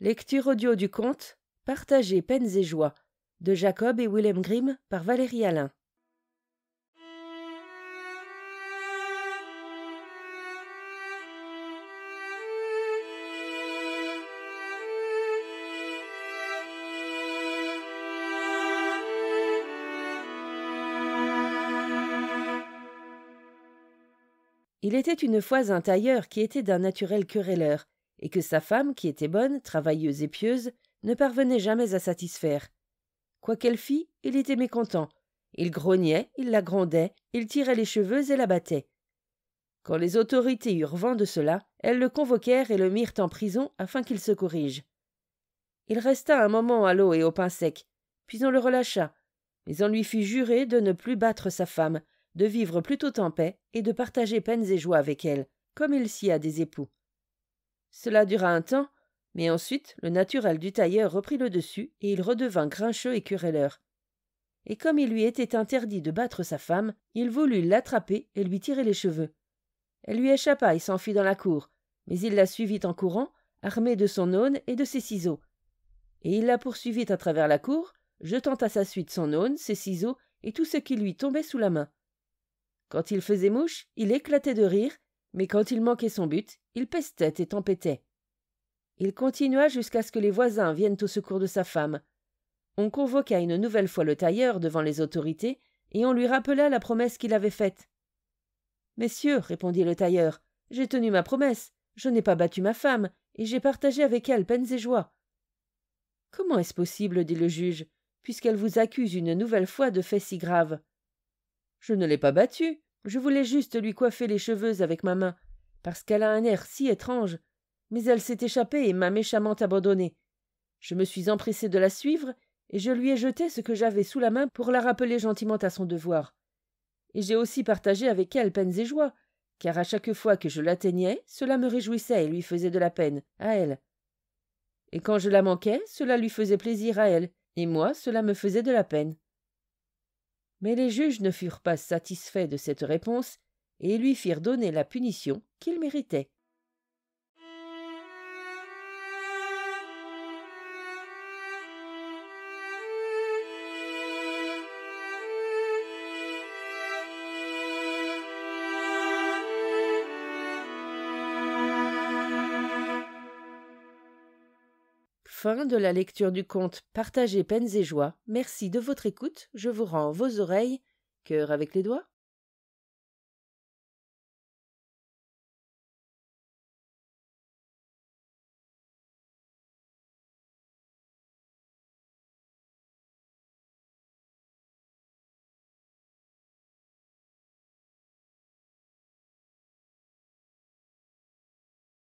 Lecture audio du conte Partagé peines et joies de Jacob et Willem Grimm par Valérie Alain. Il était une fois un tailleur qui était d'un naturel querelleur et que sa femme, qui était bonne, travailleuse et pieuse, ne parvenait jamais à satisfaire. Quoi qu'elle fît, il était mécontent. Il grognait, il la grondait, il tirait les cheveux et la battait. Quand les autorités eurent vent de cela, elles le convoquèrent et le mirent en prison afin qu'il se corrige. Il resta un moment à l'eau et au pain sec, puis on le relâcha, mais on lui fit jurer de ne plus battre sa femme, de vivre plutôt en paix et de partager peines et joies avec elle, comme il s'y a des époux. Cela dura un temps, mais ensuite le naturel du tailleur reprit le dessus et il redevint grincheux et querelleur. Et comme il lui était interdit de battre sa femme, il voulut l'attraper et lui tirer les cheveux. Elle lui échappa et s'enfuit dans la cour, mais il la suivit en courant, armé de son aune et de ses ciseaux. Et il la poursuivit à travers la cour, jetant à sa suite son aune, ses ciseaux et tout ce qui lui tombait sous la main. Quand il faisait mouche, il éclatait de rire mais quand il manquait son but, il pestait et tempêtait. Il continua jusqu'à ce que les voisins viennent au secours de sa femme. On convoqua une nouvelle fois le tailleur devant les autorités, et on lui rappela la promesse qu'il avait faite. Messieurs, répondit le tailleur, j'ai tenu ma promesse, je n'ai pas battu ma femme, et j'ai partagé avec elle peines et joies. Comment est-ce possible, dit le juge, puisqu'elle vous accuse une nouvelle fois de faits si graves Je ne l'ai pas battue, je voulais juste lui coiffer les cheveux avec ma main, parce qu'elle a un air si étrange, mais elle s'est échappée et m'a méchamment abandonnée. Je me suis empressée de la suivre, et je lui ai jeté ce que j'avais sous la main pour la rappeler gentiment à son devoir. Et j'ai aussi partagé avec elle peines et joies, car à chaque fois que je l'atteignais, cela me réjouissait et lui faisait de la peine, à elle. Et quand je la manquais, cela lui faisait plaisir à elle, et moi, cela me faisait de la peine. Mais les juges ne furent pas satisfaits de cette réponse et lui firent donner la punition qu'il méritait. Fin de la lecture du conte Partagez peines et joies. Merci de votre écoute. Je vous rends vos oreilles. Cœur avec les doigts.